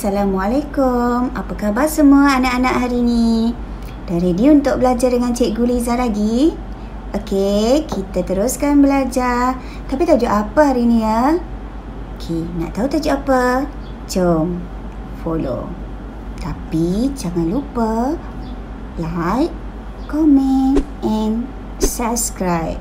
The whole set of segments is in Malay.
Assalamualaikum. Apa khabar semua anak-anak hari ni? Dah ready untuk belajar dengan Cikgu Liza lagi? Okey, kita teruskan belajar. Tapi tajuk apa hari ni ya? Okey, nak tahu tajuk apa? Jom follow. Tapi jangan lupa like, comment and subscribe.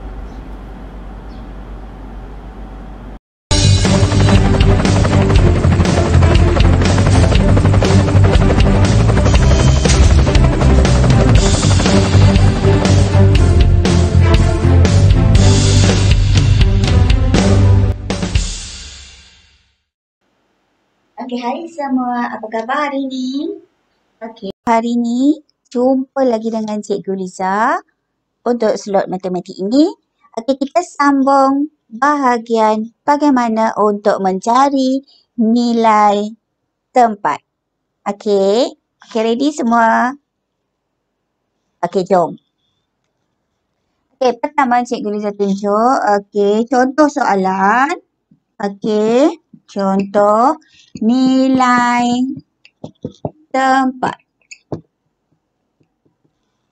hari semua. Apa khabar hari ni? Okey. Hari ni jumpa lagi dengan Cikgu Liza untuk slot matematik ini. Okey, kita sambung bahagian bagaimana untuk mencari nilai tempat. Okey. Okey, ready semua? Okey, jom. Okey, pertama Cikgu Liza tunjuk. Okey, contoh soalan. Okey. Contoh, nilai tempat.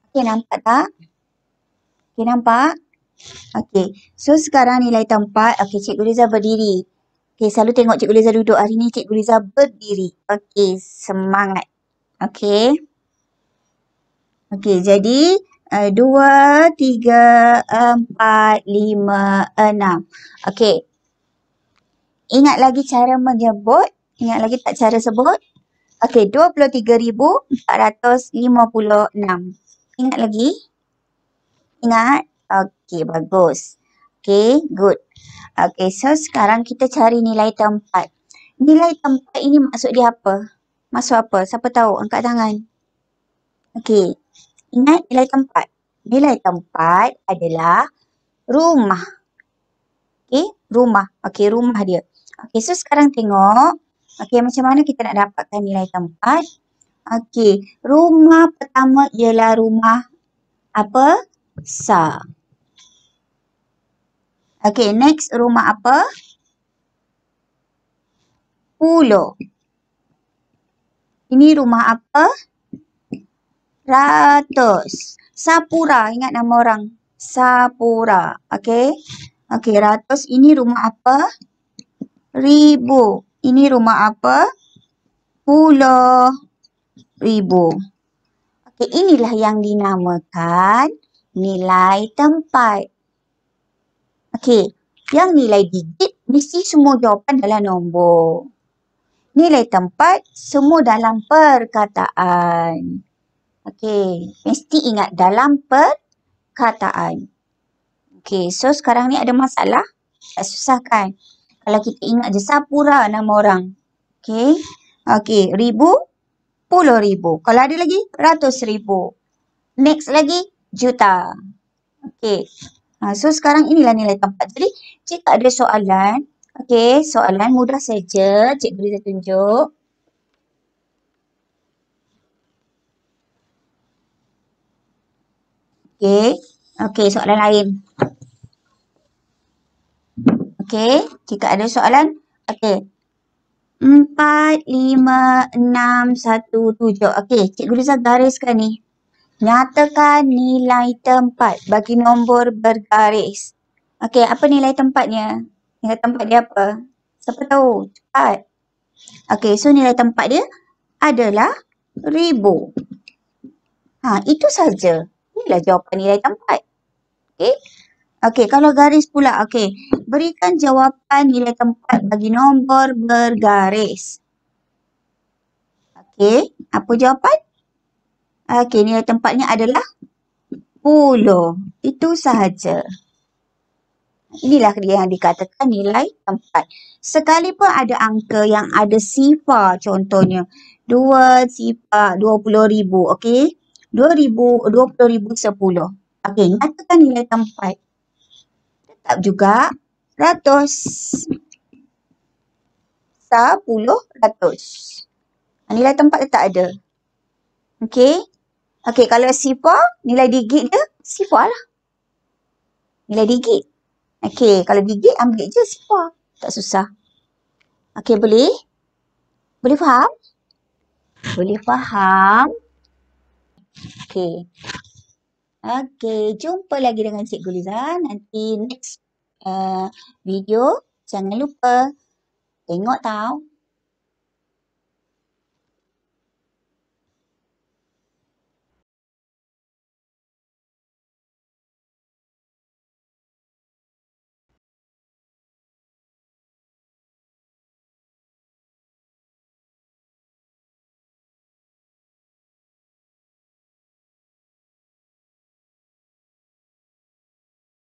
Okey, nampak tak? Okey, nampak? Okey, so sekarang nilai tempat. Okey, Cikgu Liza berdiri. Okey, selalu tengok Cikgu Liza duduk. Hari ni Cikgu Liza berdiri. Okey, semangat. Okey. Okey, jadi uh, dua, tiga, empat, lima, enam. Okey, Ingat lagi cara menyebut. Ingat lagi tak cara sebut. Okey, 23,456. Ingat lagi? Ingat? Okey, bagus. Okey, good. Okey, so sekarang kita cari nilai tempat. Nilai tempat ini maksud dia apa? Maksud apa? Siapa tahu? Angkat tangan. Okey, ingat nilai tempat. Nilai tempat adalah rumah. Okey, rumah. Okey, rumah dia. Okey, so sekarang tengok. Okey, macam mana kita nak dapatkan nilai tempat. Okey, rumah pertama ialah rumah apa? Sa. Okey, next rumah apa? Pulau. Ini rumah apa? Ratus. Sapura, ingat nama orang. Sapura, okey. Okey, ratus ini rumah apa? Pulau ribu. Ini rumah apa? Pulau ribu. Okey, inilah yang dinamakan nilai tempat. Okey, yang nilai digit mesti semua jawapan dalam nombor. Nilai tempat semua dalam perkataan. Okey, mesti ingat dalam perkataan. Okey, so sekarang ni ada masalah? Tak susah kan? Kalau kita ingat je sapura nama orang. Okey. Okey, ribu, puluh ribu. Kalau ada lagi, ratus ribu. Next lagi, juta. Okey. Ha, so, sekarang inilah nilai tempat. Jadi, cikgu ada soalan. Okey, soalan mudah saja. Cik boleh tunjuk. Okey. Okey, soalan lain. Okey, jika ada soalan. Okey. 4, 5, 6, 1, 7. Okey, Cikgu Liza gariskan ni. Nyatakan nilai tempat bagi nombor bergaris. Okey, apa nilai tempatnya? Nilai tempat dia apa? Siapa tahu? Cepat. Okey, so nilai tempat dia adalah ribu. Ha, itu saja. Inilah jawapan nilai tempat. Okey. Okey, kalau garis pula, okey. Berikan jawapan nilai tempat bagi nombor bergaris. Okey, apa jawapan? Okey, nilai tempatnya adalah 10. Itu sahaja. Inilah yang dikatakan nilai tempat. Sekalipun ada angka yang ada sifar contohnya. 2 sifar 20 ribu, okey. 20 ribu 10. Okey, nyatakan nilai tempat tetap juga ratus. Sepuluh ratus. Ah, nilai tempat dia tak ada. Okey. Okey, kalau sifar, nilai digit dia sifar lah. Nilai digit. Okey, kalau digit, ambil je sifar. Tak susah. Okey, boleh? Boleh faham? Boleh faham? Okey. Okey, jumpa lagi dengan Cikgu Liza nanti next uh, video. Jangan lupa tengok tau.